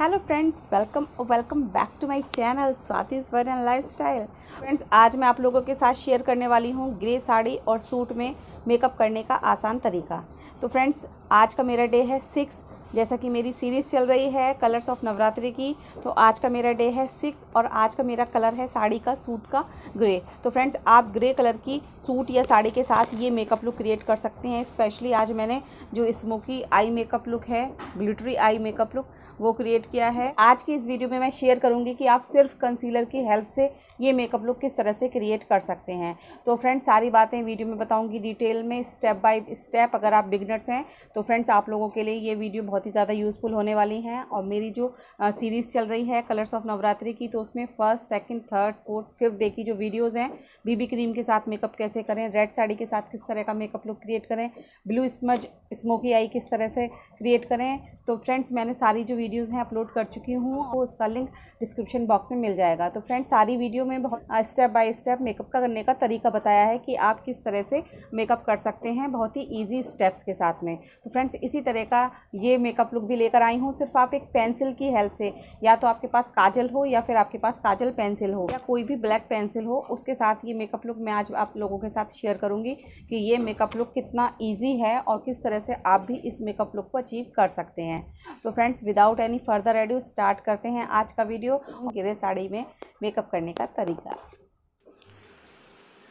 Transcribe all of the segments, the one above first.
hello friends welcome welcome back to my channel Swati's world and lifestyle friends आज मैं आप लोगों के साथ शेयर करने वाली हूँ ग्रे साड़ी और सूट में मेकअप करने का आसान तरीका तो फ्रेंड्स आज का मेरा डे है सिक्स जैसा कि मेरी सीरीज़ चल रही है कलर्स ऑफ नवरात्रि की तो आज का मेरा डे है सिक्स और आज का मेरा कलर है साड़ी का सूट का ग्रे तो फ्रेंड्स आप ग्रे कलर की सूट या साड़ी के साथ ये मेकअप लुक क्रिएट कर सकते हैं स्पेशली आज मैंने जो स्मोकी आई मेकअप लुक है ग्लिटरी आई मेकअप लुक वो क्रिएट किया है आज की इस वीडियो में मैं शेयर करूँगी कि आप सिर्फ कंसीलर की हेल्प से ये मेकअप लुक किस तरह से क्रिएट कर सकते हैं तो फ्रेंड्स सारी बातें वीडियो में बताऊँगी डिटेल में स्टेप बाई स्टेप अगर आप बिगनर्स हैं तो फ्रेंड्स आप लोगों के लिए ये वीडियो बहुत बहुत ही ज़्यादा यूज़फुल होने वाली हैं और मेरी जो सीरीज़ चल रही है कलर्स ऑफ नवरात्रि की तो उसमें first second third fourth fifth day की जो वीडियोज़ हैं बीबी क्रीम के साथ मेकअप कैसे करें रेड साड़ी के साथ किस तरह का मेकअप लुक क्रिएट करें ब्लू स्मज स्मोकी आई किस तरह से क्रिएट करें तो फ्रेंड्स मैंने सारी जो वीडियोज़ हैं अपलोड कर चुकी हूँ वो उसका लिंक डिस्क्रिप्शन बॉक्स में मिल जाएगा तो फ्रेंड्स सारी वीडियो में बहुत स्टेप बाय स्टेप मेकअप का करने का तरीका बताया है कि आप किस तरह से मेकअप कर सकते हैं बहुत ही ईजी स्टेप्स के साथ में तो फ्रेंड्स इसी तरह का ये मेकअप लुक भी लेकर आई हूँ सिर्फ आप एक पेंसिल की हेल्प से या तो आपके पास काजल हो या फिर आपके पास काजल पेंसिल हो या कोई भी ब्लैक पेंसिल हो उसके साथ ये मेकअप लुक मैं आज आप लोगों के साथ शेयर करूँगी कि ये मेकअप लुक कितना ईजी है और किस तरह से आप भी इस मेकअप लुक को अचीव कर सकते हैं तो friends without any further ado start करते हैं आज का वीडियो गिरे साड़ी में मेकअप करने का तरीका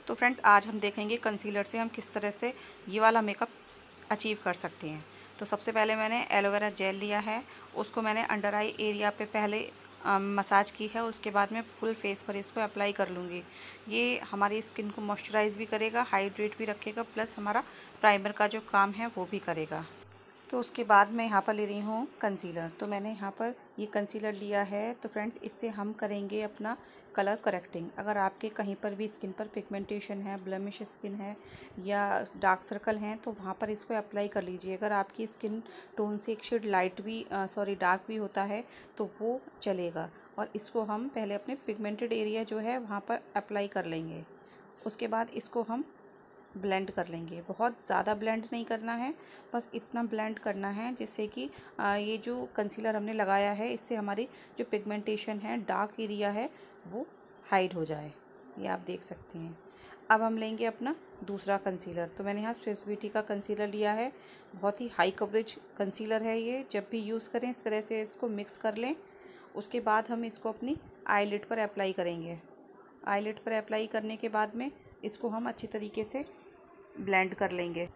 तो फ्रेंड्स आज हम देखेंगे कंसीलर से हम किस तरह से ये वाला मेकअप अचीव कर सकते हैं तो सबसे पहले मैंने एलोवेरा जेल लिया है उसको मैंने अंडर आई एरिया पे पहले मसाज की है उसके बाद मैं फुल फेस पर इसको अप्लाई कर लूँगी ये हमारी स्किन को मॉइस्चराइज भी करेगा हाइड्रेट भी रखेगा प्लस हमारा प्राइमर का जो काम है वो भी करेगा तो उसके बाद मैं यहाँ पर ले रही हूँ कंसीलर तो मैंने यहाँ पर ये कंसीलर लिया है तो फ्रेंड्स इससे हम करेंगे अपना कलर करेक्टिंग अगर आपके कहीं पर भी स्किन पर पिगमेंटेशन है ब्लमिश स्किन है या डार्क सर्कल हैं तो वहाँ पर इसको अप्लाई कर लीजिए अगर आपकी स्किन टोन से एक शेड लाइट भी सॉरी डार्क भी होता है तो वो चलेगा और इसको हम पहले अपने पिगमेंटेड एरिया जो है वहाँ पर अप्लाई कर लेंगे उसके बाद इसको हम ब्लेंड कर लेंगे बहुत ज़्यादा ब्लेंड नहीं करना है बस इतना ब्लेंड करना है जिससे कि ये जो कंसीलर हमने लगाया है इससे हमारी जो पिगमेंटेशन है डार्क एरिया है वो हाइड हो जाए ये आप देख सकते हैं अब हम लेंगे अपना दूसरा कंसीलर तो मैंने यहाँ स्विस ब्यूटी का कंसीलर लिया है बहुत ही हाई कवरेज कंसीलर है ये जब भी यूज़ करें इस तरह से इसको मिक्स कर लें उसके बाद हम इसको अपनी आईलेट पर अप्लाई करेंगे आईलेट पर अप्लाई करने के बाद में इसको हम अच्छे तरीके से ब्लेंड कर लेंगे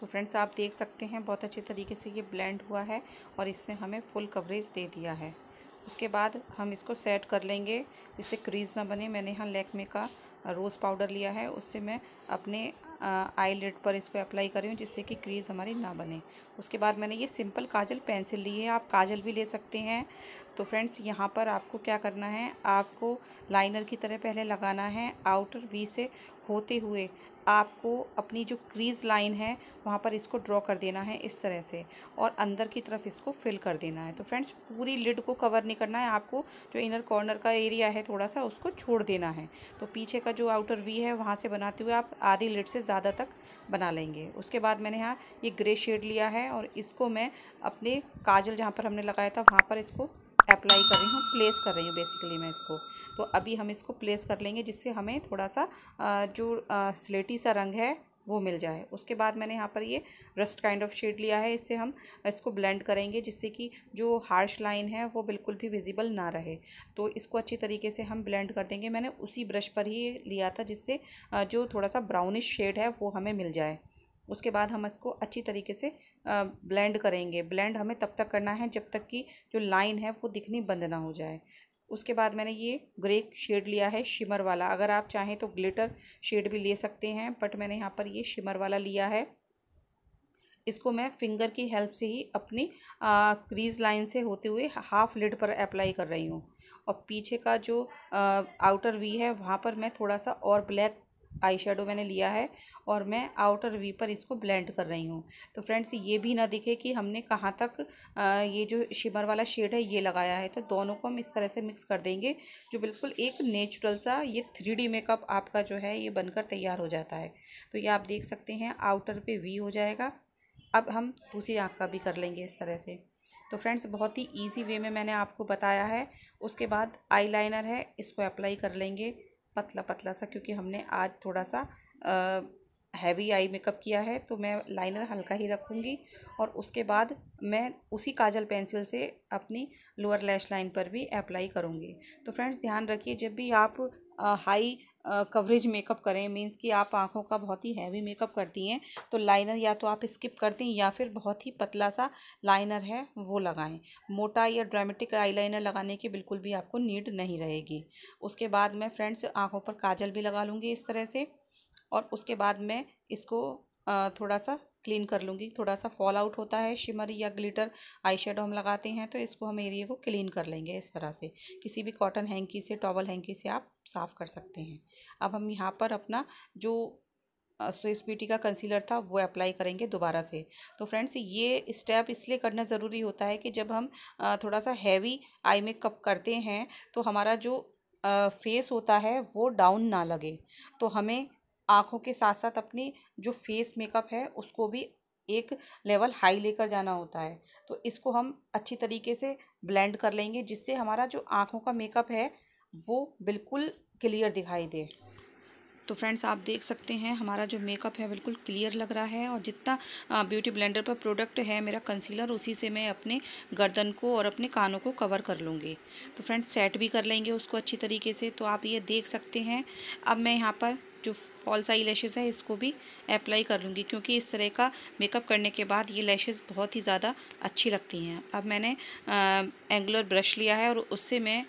तो फ्रेंड्स आप देख सकते हैं बहुत अच्छे तरीके से ये ब्लेंड हुआ है और इसने हमें फुल कवरेज दे दिया है उसके बाद हम इसको सेट कर लेंगे इससे क्रीज ना बने मैंने यहाँ लेकमे का रोज़ पाउडर लिया है उससे मैं अपने आई लिड पर इसको अप्लाई कर रही हूँ जिससे कि क्रीज हमारी ना बने उसके बाद मैंने ये सिंपल काजल पेंसिल ली है आप काजल भी ले सकते हैं तो फ्रेंड्स यहाँ पर आपको क्या करना है आपको लाइनर की तरह पहले लगाना है आउटर वी से होते हुए आपको अपनी जो क्रीज लाइन है वहाँ पर इसको ड्रॉ कर देना है इस तरह से और अंदर की तरफ इसको फिल कर देना है तो फ्रेंड्स पूरी लिड को कवर नहीं करना है आपको जो इनर कॉर्नर का एरिया है थोड़ा सा उसको छोड़ देना है तो पीछे का जो आउटर वी है वहाँ से बनाते हुए आप आधी लिड से ज़्यादा तक बना लेंगे उसके बाद मैंने यहाँ ये ग्रे शेड लिया है और इसको मैं अपने काजल जहाँ पर हमने लगाया था वहाँ पर इसको अप्लाई कर रही हूँ प्लेस कर रही हूँ बेसिकली मैं इसको तो अभी हम इसको प्लेस कर लेंगे जिससे हमें थोड़ा सा जो स्लेटी सा रंग है वो मिल जाए उसके बाद मैंने यहाँ पर ये रस्ट काइंड ऑफ शेड लिया है इससे हम इसको ब्लेंड करेंगे जिससे कि जो हार्श लाइन है वो बिल्कुल भी विजिबल ना रहे तो इसको अच्छी तरीके से हम ब्लेंड कर देंगे मैंने उसी ब्रश पर ही लिया था जिससे जो थोड़ा सा ब्राउनिश शेड है वो हमें मिल जाए उसके बाद हम इसको अच्छी तरीके से ब्लेंड करेंगे ब्लेंड हमें तब तक करना है जब तक कि जो लाइन है वो दिखनी बंद ना हो जाए उसके बाद मैंने ये ग्रे शेड लिया है शिमर वाला अगर आप चाहें तो ग्लिटर शेड भी ले सकते हैं बट मैंने यहाँ पर ये शिमर वाला लिया है इसको मैं फिंगर की हेल्प से ही अपनी क्रीज लाइन से होते हुए हाफ लिड पर अप्लाई कर रही हूँ और पीछे का जो आ, आउटर वी है वहाँ पर मैं थोड़ा सा और ब्लैक आई शेडो मैंने लिया है और मैं आउटर वी पर इसको ब्लेंड कर रही हूँ तो फ्रेंड्स ये भी ना दिखे कि हमने कहाँ तक ये जो शिमर वाला शेड है ये लगाया है तो दोनों को हम इस तरह से मिक्स कर देंगे जो बिल्कुल एक नेचुरल सा ये थ्री मेकअप आपका जो है ये बनकर तैयार हो जाता है तो ये आप देख सकते हैं आउटर पर वी हो जाएगा अब हम दूसरी आँख का भी कर लेंगे इस तरह से तो फ्रेंड्स बहुत ही इजी वे में मैंने आपको बताया है उसके बाद आईलाइनर है इसको अप्लाई कर लेंगे पतला पतला सा क्योंकि हमने आज थोड़ा सा आ, हैवी आई मेकअप किया है तो मैं लाइनर हल्का ही रखूँगी और उसके बाद मैं उसी काजल पेंसिल से अपनी लोअर लैश लाइन पर भी अप्लाई करूँगी तो फ्रेंड्स ध्यान रखिए जब भी आप आ, हाई कवरेज मेकअप करें मीन्स कि आप आंखों का बहुत ही हैवी मेकअप करती हैं तो लाइनर या तो आप स्किप कर दें या फिर बहुत ही पतला सा लाइनर है वो लगाएं मोटा या ड्रामेटिक आईलाइनर लगाने की बिल्कुल भी आपको नीड नहीं रहेगी उसके बाद मैं फ्रेंड्स आँखों पर काजल भी लगा लूँगी इस तरह से और उसके बाद मैं इसको थोड़ा सा क्लीन कर लूँगी थोड़ा सा फॉल आउट होता है शिमर या ग्लिटर आई हम लगाते हैं तो इसको हम एरिए को क्लीन कर लेंगे इस तरह से किसी भी कॉटन हैंकी से टॉवल हैंकी से आप साफ़ कर सकते हैं अब हम यहाँ पर अपना जो स्विस ब्यूटी का कंसीलर था वो अप्लाई करेंगे दोबारा से तो फ्रेंड्स ये स्टेप इसलिए करना ज़रूरी होता है कि जब हम थोड़ा सा हैवी आई मेकअप करते हैं तो हमारा जो फेस होता है वो डाउन ना लगे तो हमें आँखों के साथ साथ अपनी जो फेस मेकअप है उसको भी एक लेवल हाई लेकर जाना होता है तो इसको हम अच्छी तरीके से ब्लेंड कर लेंगे जिससे हमारा जो आँखों का मेकअप है वो बिल्कुल क्लियर दिखाई दे तो फ्रेंड्स आप देख सकते हैं हमारा जो मेकअप है बिल्कुल क्लियर लग रहा है और जितना ब्यूटी ब्लेंडर पर प्रोडक्ट है मेरा कंसीलर उसी से मैं अपने गर्दन को और अपने कानों को कवर कर लूँगी तो फ्रेंड्स सेट भी कर लेंगे उसको अच्छी तरीके से तो आप ये देख सकते हैं अब मैं यहाँ पर जो फॉल्स आई लैशेज़ है इसको भी अप्लाई कर लूँगी क्योंकि इस तरह का मेकअप करने के बाद ये लैशेज़ बहुत ही ज़्यादा अच्छी लगती हैं अब मैंने एंगुलर ब्रश लिया है और उससे मैं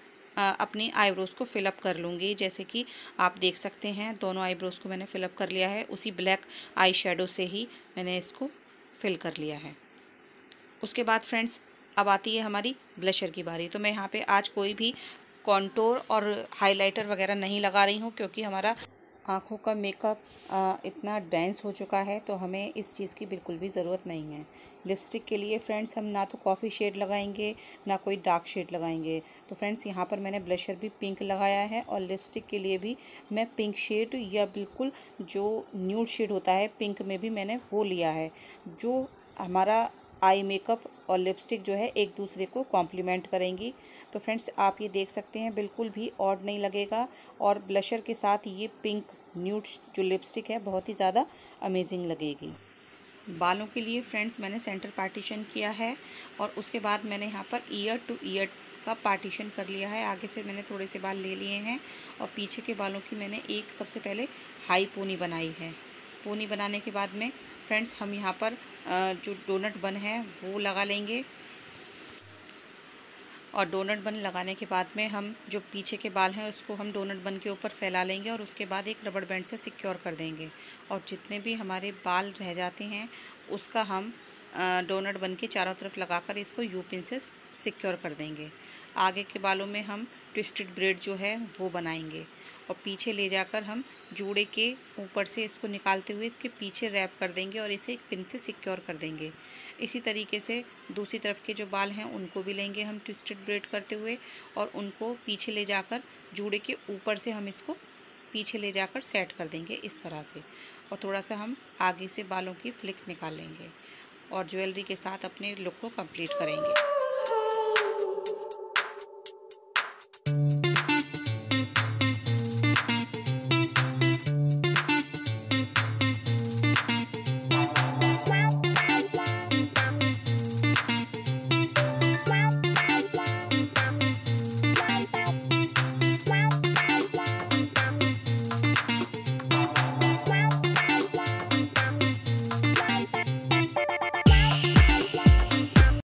अपने आईब्रोज़ को फिलअप कर लूँगी जैसे कि आप देख सकते हैं दोनों आईब्रोज़ को मैंने फिलअप कर लिया है उसी ब्लैक आई से ही मैंने इसको फिल कर लिया है उसके बाद फ्रेंड्स अब आती है हमारी ब्लशर की बारी तो मैं यहाँ पे आज कोई भी कॉन्टोर और हाइलाइटर वगैरह नहीं लगा रही हूँ क्योंकि हमारा आँखों का मेकअप इतना डेंस हो चुका है तो हमें इस चीज़ की बिल्कुल भी ज़रूरत नहीं है लिपस्टिक के लिए फ्रेंड्स हम ना तो कॉफ़ी शेड लगाएंगे ना कोई डार्क शेड लगाएंगे तो फ्रेंड्स यहाँ पर मैंने ब्लशर भी पिंक लगाया है और लिपस्टिक के लिए भी मैं पिंक शेड या बिल्कुल जो न्यूड शेड होता है पिंक में भी मैंने वो लिया है जो हमारा आई मेकअप और लिपस्टिक जो है एक दूसरे को कॉम्प्लीमेंट करेंगी तो फ्रेंड्स आप ये देख सकते हैं बिल्कुल भी ऑड नहीं लगेगा और ब्लशर के साथ ये पिंक न्यूट जो लिपस्टिक है बहुत ही ज़्यादा अमेजिंग लगेगी बालों के लिए फ्रेंड्स मैंने सेंटर पार्टीशन किया है और उसके बाद मैंने यहाँ पर ईयर टू ईयर का पार्टीशन कर लिया है आगे से मैंने थोड़े से बाल ले लिए हैं और पीछे के बालों की मैंने एक सबसे पहले हाई पोनी बनाई है पोनी बनाने के बाद में फ्रेंड्स हम यहाँ पर जो डोनट बन है वो लगा लेंगे और डोनट बन लगाने के बाद में हम जो पीछे के बाल हैं उसको हम डोनट बन के ऊपर फैला लेंगे और उसके बाद एक रबड़ बैंड से सिक्योर कर देंगे और जितने भी हमारे बाल रह जाते हैं उसका हम डोनट बन के चारों तरफ लगाकर इसको यू पिन से सिक्योर कर देंगे आगे के बालों में हम ट्विस्टेड ब्रेड जो है वो बनाएंगे और पीछे ले जाकर हम जूड़े के ऊपर से इसको निकालते हुए इसके पीछे रैप कर देंगे और इसे एक पिन से सिक्योर कर देंगे इसी तरीके से दूसरी तरफ के जो बाल हैं उनको भी लेंगे हम ट्विस्टेड ब्रेड करते हुए और उनको पीछे ले जाकर जूड़े के ऊपर से हम इसको पीछे ले जाकर सेट कर देंगे इस तरह से और थोड़ा सा हम आगे से बालों की फ्लिक निकाल लेंगे और ज्वेलरी के साथ अपने लुक को कंप्लीट करेंगे